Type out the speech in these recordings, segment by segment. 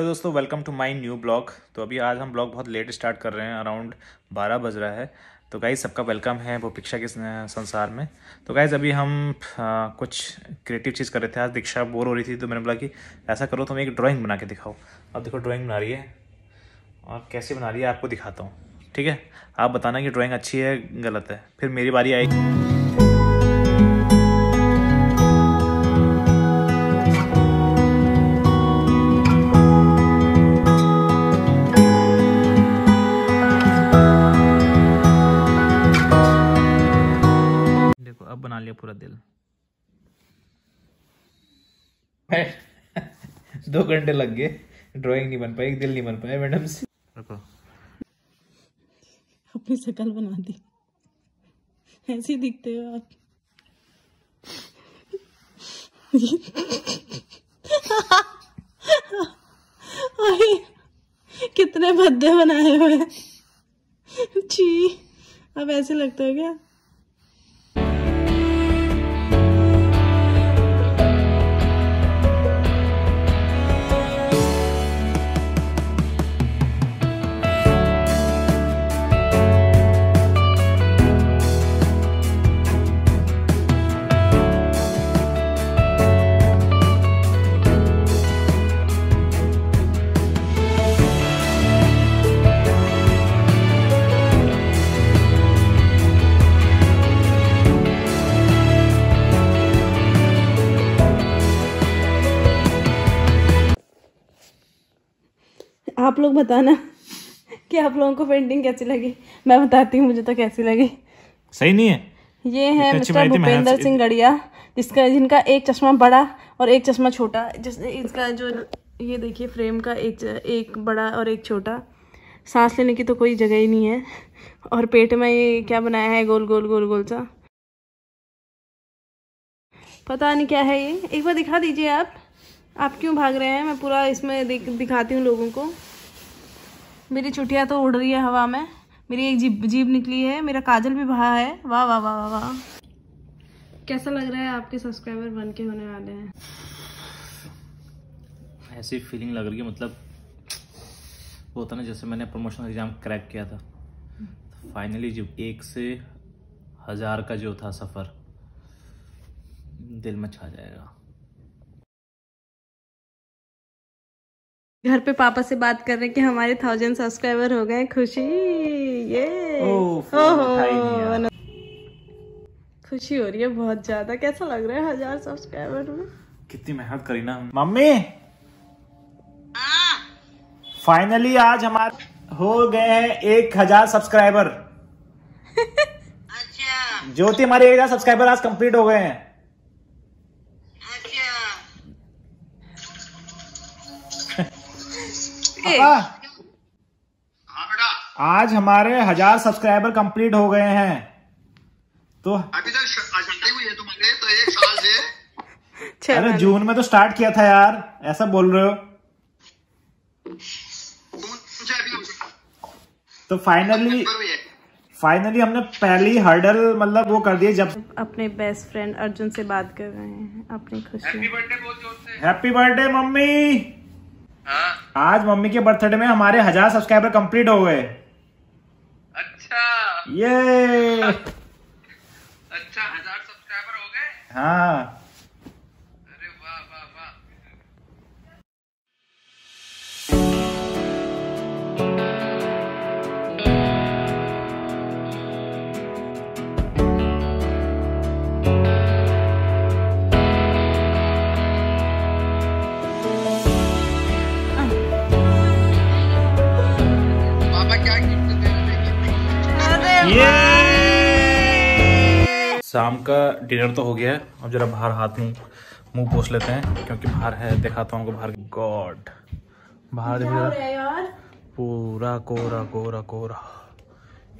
Hello दोस्तों welcome to my new blog तो अभी आज हम ब्लॉग बहुत लेट स्टार्ट कर रहे हैं अराउंड 12 बज रहा है तो गाइज़ सबका वेलकम है वो पिक्शा के संसार में तो गाइज़ अभी हम आ, कुछ क्रिएटिव चीज़ कर रहे थे आज दीक्षा बोर हो रही थी तो मैंने बोला कि ऐसा करो तुम एक ड्राइंग बना के दिखाओ अब देखो ड्राइंग बना रही है और कैसे बना रही है आपको दिखाता हूँ ठीक है आप बताना कि ड्राइंग अच्छी है गलत है फिर मेरी बारी आएगी लिया पूरा दिल दो घंटे लग गए ड्राइंग नहीं बन पाई दिल नहीं बन पाया मैडम से रखो अपनी शकल बना दी ऐसे दिखते हो आप कितने भद्दे बनाए हुए जी अब ऐसे लगता है क्या आप लोग बताना कि आप लोगों को पेंटिंग कैसी लगी मैं बताती हूँ मुझे तो कैसी लगी सही नहीं है ये है मिस्टर भूपेंद्र सिंह गढ़िया जिसका जिनका एक चश्मा बड़ा और एक चश्मा छोटा जिसने इसका जो ये देखिए फ्रेम का एक एक बड़ा और एक छोटा सांस लेने की तो कोई जगह ही नहीं है और पेट में ये क्या बनाया है गोल गोल गोल गोल सा पता नहीं क्या है ये एक बार दिखा दीजिए आप आप क्यों भाग रहे हैं मैं पूरा इसमें दिख, दिखाती हूँ लोगों को मेरी चुटिया तो उड़ रही है हवा में मेरी एक जीप जीप निकली है मेरा काजल भी बहा है वाह वाह वाह वाह वा। कैसा लग रहा है आपके सब्सक्राइबर बन के होने वाले हैं ऐसी फीलिंग लग रही है मतलब वो होता ना जैसे मैंने प्रमोशनल एग्ज़ाम क्रैक किया था तो फाइनली जब एक से हज़ार का जो था सफ़र दिल में छा जाएगा घर पे पापा से बात कर रहे कि हमारे थाउजेंड सब्सक्राइबर हो गए खुशी ये खुशी हो रही है बहुत ज्यादा कैसा लग रहा है हजार सब्सक्राइबर में कितनी मेहनत करी ना मम्मी फाइनली आज हमारे हो गए हैं एक हजार सब्सक्राइबर अच्छा ज्योति हमारे एक हजार सब्सक्राइबर आज कंप्लीट हो गए हैं पापा हाँ, आज हमारे हजार सब्सक्राइबर कंप्लीट हो गए हैं तो अभी तक हुई है तुम्हारे तो एक साल से अरे जून में तो स्टार्ट किया था यार ऐसा बोल रहे हो तो फाइनली फाइनली हमने पहली हर्डल मतलब वो कर दिए जब अपने बेस्ट फ्रेंड अर्जुन से बात कर रहे हैं अपनी खुशी हैप्पी बर्थडे मम्मी हाँ? आज मम्मी के बर्थडे में हमारे हजार सब्सक्राइबर कंप्लीट हो गए अच्छा ये अच्छा हजार सब्सक्राइबर हो गए हाँ शाम का डिनर तो हो गया है अब जरा बाहर हाथ मुँह मुँह पोस लेते हैं क्योंकि बाहर है दिखाता हूँ बाहर गॉड बाहर पूरा कोरा कोरा कोरा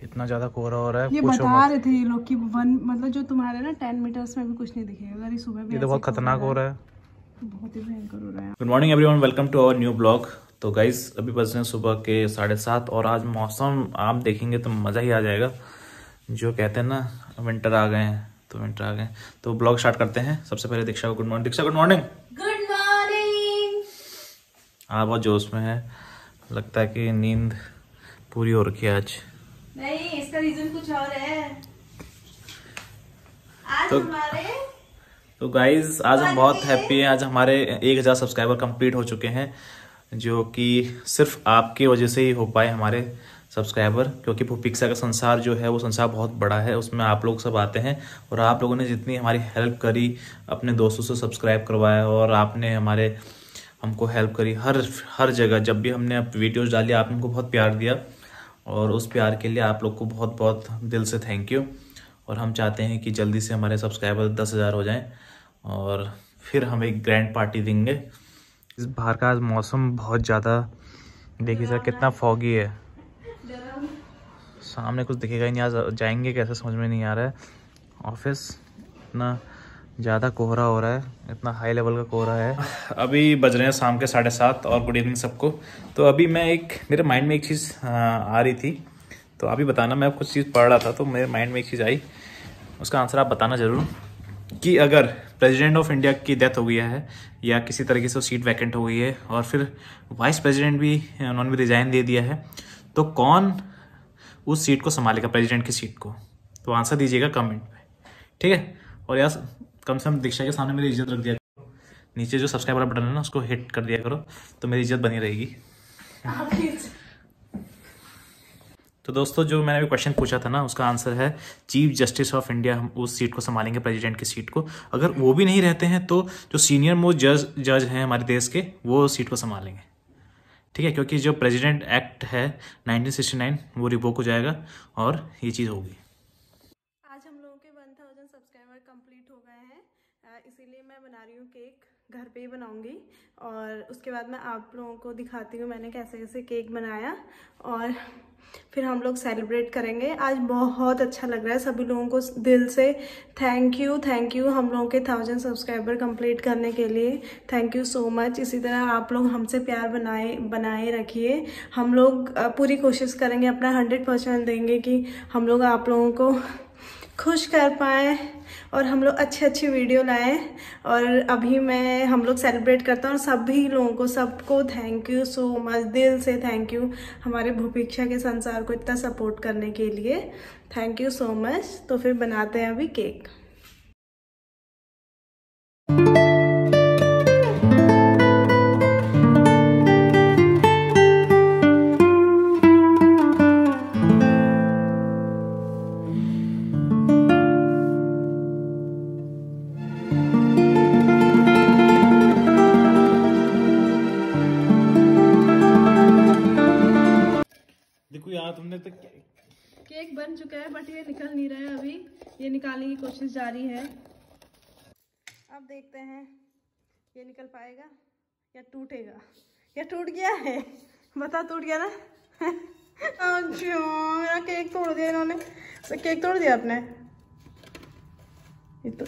इतना ज्यादा कोहरा हो रहा है ये बता रहे थे ये लोग कि वन मतलब जो तुम्हारे ना टेन मीटर्स में भी कुछ नहीं दिखेगा अगर सुबह भी ये तो बहुत खतरनाक हो रहा है तो बहुत ही भयंकर हो रहा है good morning everyone welcome to our new blog तो गाइस अभी बज रहे हैं सुबह के साढ़े सात और आज मौसम आप देखेंगे तो मज़ा ही आ जाएगा जो कहते हैं ना विंटर आ गए हैं तो विंटर आ गए तो ब्लॉग स्टार्ट करते हैं सबसे पहले दीक्षा को good morning Diksha good morning good morning हाँ बहुत जोश में है लगता है कि नींद पूरी हो रखी है आज नहीं इसका रीजन कुछ और है आज तो, हमारे तो गाइज आज हम बहुत हैप्पी हैं आज हमारे एक हज़ार सब्सक्राइबर कंप्लीट हो चुके हैं जो कि सिर्फ आपकी वजह से ही हो पाए हमारे सब्सक्राइबर क्योंकि पिक्सा का संसार जो है वो संसार बहुत बड़ा है उसमें आप लोग सब आते हैं और आप लोगों ने जितनी हमारी हेल्प करी अपने दोस्तों से सब्सक्राइब करवाया और आपने हमारे हमको हेल्प करी हर हर जगह जब भी हमने वीडियोज़ डाली आपने हमको बहुत प्यार दिया और उस प्यार के लिए आप लोग को बहुत बहुत दिल से थैंक यू और हम चाहते हैं कि जल्दी से हमारे सब्सक्राइबर दस हज़ार हो जाएं और फिर हम एक ग्रैंड पार्टी देंगे इस बाहर का आज मौसम बहुत ज़्यादा देखिए सर कितना फॉगी हाँ, हाँ। है सामने कुछ दिखेगा ही नहीं आज जाएंगे कैसे समझ में नहीं आ रहा है ऑफिस इतना ज़्यादा कोहरा हो रहा है इतना हाई लेवल का कोहरा है अभी बज रहे हैं शाम के साढ़े सात और गुड इवनिंग सबको तो अभी मैं एक मेरे माइंड में एक चीज़ आ रही थी तो अभी बताना मैं कुछ चीज़ पढ़ रहा था तो मेरे माइंड में एक चीज़ आई उसका आंसर आप बताना ज़रूर कि अगर प्रेसिडेंट ऑफ इंडिया की डेथ हो गई है या किसी तरीके से सीट वैकेंट हो गई है और फिर वाइस प्रेसिडेंट भी उन्होंने भी रिज़ाइन दे दिया है तो कौन उस सीट को संभालेगा प्रेसिडेंट की सीट को तो आंसर दीजिएगा कमेंट में ठीक है और यार कम से कम दीक्षा के सामने मेरी इज्जत रख दिया करो नीचे जो सब्सक्राइबर बटन है ना उसको हिट कर दिया करो तो मेरी इज्जत बनी रहेगी तो दोस्तों जो मैंने अभी क्वेश्चन पूछा था ना उसका आंसर है चीफ जस्टिस ऑफ इंडिया हम उस सीट को संभालेंगे प्रेसिडेंट की सीट को अगर वो भी नहीं रहते हैं तो जो सीनियर मोस्ट जज जज हैं हमारे देश के वो सीट को संभालेंगे ठीक है क्योंकि जो प्रेसिडेंट एक्ट है 1969 वो रिवोक हो जाएगा और ये चीज़ होगी आज हम लोगों के 1000 सब्सक्राइबर कंप्लीट हो गए हैं इसीलिए मैं बना रही हूँ केक घर पे ही बनाऊंगी और उसके बाद मैं आप लोगों को दिखाती हूँ मैंने कैसे कैसे केक बनाया और फिर हम लोग सेलिब्रेट करेंगे आज बहुत अच्छा लग रहा है सभी लोगों को दिल से थैंक यू थैंक यू हम लोगों के थाउजेंड सब्सक्राइबर कंप्लीट करने के लिए थैंक यू सो मच इसी तरह आप लोग हमसे प्यार बनाए बनाए रखिए हम लोग पूरी कोशिश करेंगे अपना हंड्रेड परसेंट देंगे कि हम लोग आप लोगों को खुश कर पाएँ और हम लोग अच्छी अच्छी वीडियो लाएँ और अभी मैं हम लोग सेलिब्रेट करता हूँ सभी लोगों को सबको थैंक यू सो मच दिल से थैंक यू हमारे भूपिक्षा के संसार को इतना सपोर्ट करने के लिए थैंक यू सो मच तो फिर बनाते हैं अभी केक हाँ तुमने तो केक बन चुका है बट ये निकल नहीं रहा है अभी ये निकालने की कोशिश जारी है अब देखते हैं ये निकल पाएगा या टूटेगा या टूट गया है बता टूट गया ना मेरा हाँ हाँ, केक तोड़ दिया इन्होंने तो केक तोड़ दिया आपने ये तो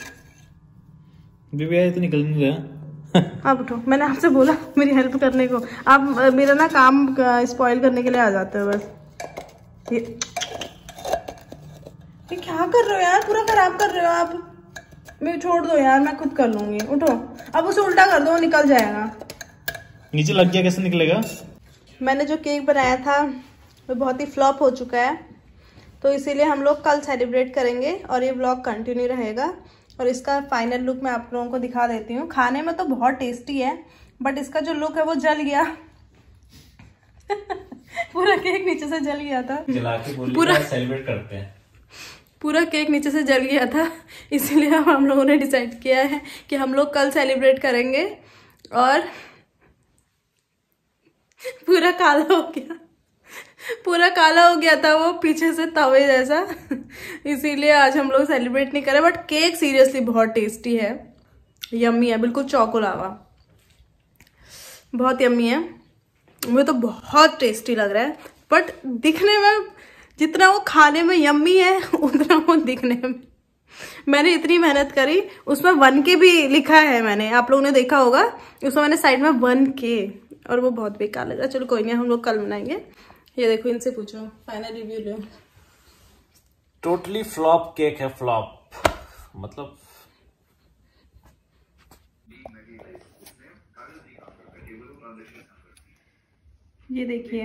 बीबी आई तो निकल नहीं रहा आप उठो मैंने आपसे बोला मेरी हेल्प करने को आप मेरा ना काम स्पॉइल करने के लिए आ जाते हो बस ये क्या कर रहे हो यार पूरा खराब कर रहे हो आप मैं छोड़ दो यार मैं खुद कर लूंगी उठो अब उसे उल्टा कर दो निकल जाएगा नीचे लग गया कैसे निकलेगा मैंने जो केक बनाया था वो बहुत ही फ्लॉप हो चुका है तो इसीलिए हम लोग कल सेलिब्रेट करेंगे और ये ब्लॉग कंटिन्यू रहेगा और इसका फाइनल लुक मैं आप लोगों को दिखा देती हूँ खाने में तो बहुत टेस्टी है बट इसका जो लुक है वो जल गया पूरा केक नीचे से जल गया था पूरा सेलिब्रेट करते हैं पूरा केक नीचे से जल गया था इसीलिए हम हम लोगों ने डिसाइड किया है कि हम लोग कल सेलिब्रेट करेंगे और पूरा काला हो गया पूरा काला हो गया था वो पीछे से तवे जैसा इसीलिए आज हम लोग सेलिब्रेट नहीं करे बट केक सीरियसली बहुत टेस्टी है यम्मी है बिल्कुल चौकोलावा बहुत यम्मी है मुझे तो बहुत टेस्टी लग रहा है बट दिखने में जितना वो खाने में यम्मी है उतना वो दिखने में मैंने इतनी मेहनत करी उसमें वन के भी लिखा है मैंने आप लोगों ने देखा होगा उसमें मैंने साइड में वन के और वो बहुत बेकार लगा चलो कोई नहीं हम लोग कल बनाएंगे ये देखो इनसे पूछो फाइनल रिव्यू लो टोटली फ्लॉप केक है फ्लॉप मतलब ये देखिए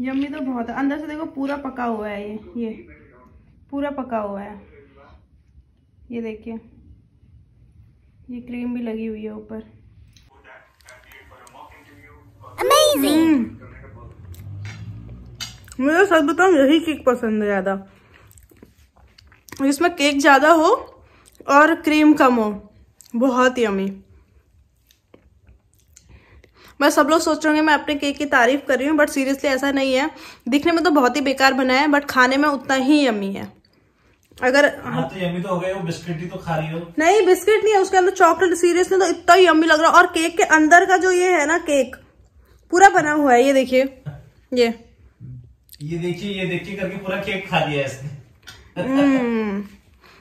यम्मी तो बहुत है अंदर से देखो पूरा पका हुआ है ये ये पूरा पका हुआ है ये देखिए ये क्रीम भी लगी हुई है ऊपर हम्म। मुझे सच बताऊँ यही केक पसंद है ज़्यादा इसमें केक ज़्यादा हो और क्रीम कम हो बहुत यमी मैं सब लोग सोच रहे होंगे मैं अपने केक की तारीफ कर रही हूँ बट सीरियसली ऐसा नहीं है दिखने में तो बहुत ही बेकार बना है बट खाने में उतना ही यमी है अगर हाँ तो यमी तो हो गई बिस्किट ही तो खा रही हो नहीं बिस्किट नहीं है उसके अंदर चॉकलेट सीरियसली तो इतना ही यमी लग रहा है और केक के अंदर का जो ये है ना केक पूरा बना हुआ है ये देखिए ये ये देखिए ये देखिए करके पूरा केक खा लिया इसने हम्म,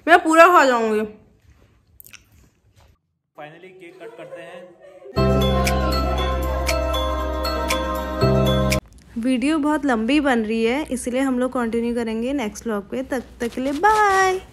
मैं पूरा खा जाऊंगी फाइनली केक कट करते हैं वीडियो बहुत लंबी बन रही है इसलिए हम लोग कंटिन्यू करेंगे नेक्स्ट व्लॉग पे तब तक, तक के लिए बाय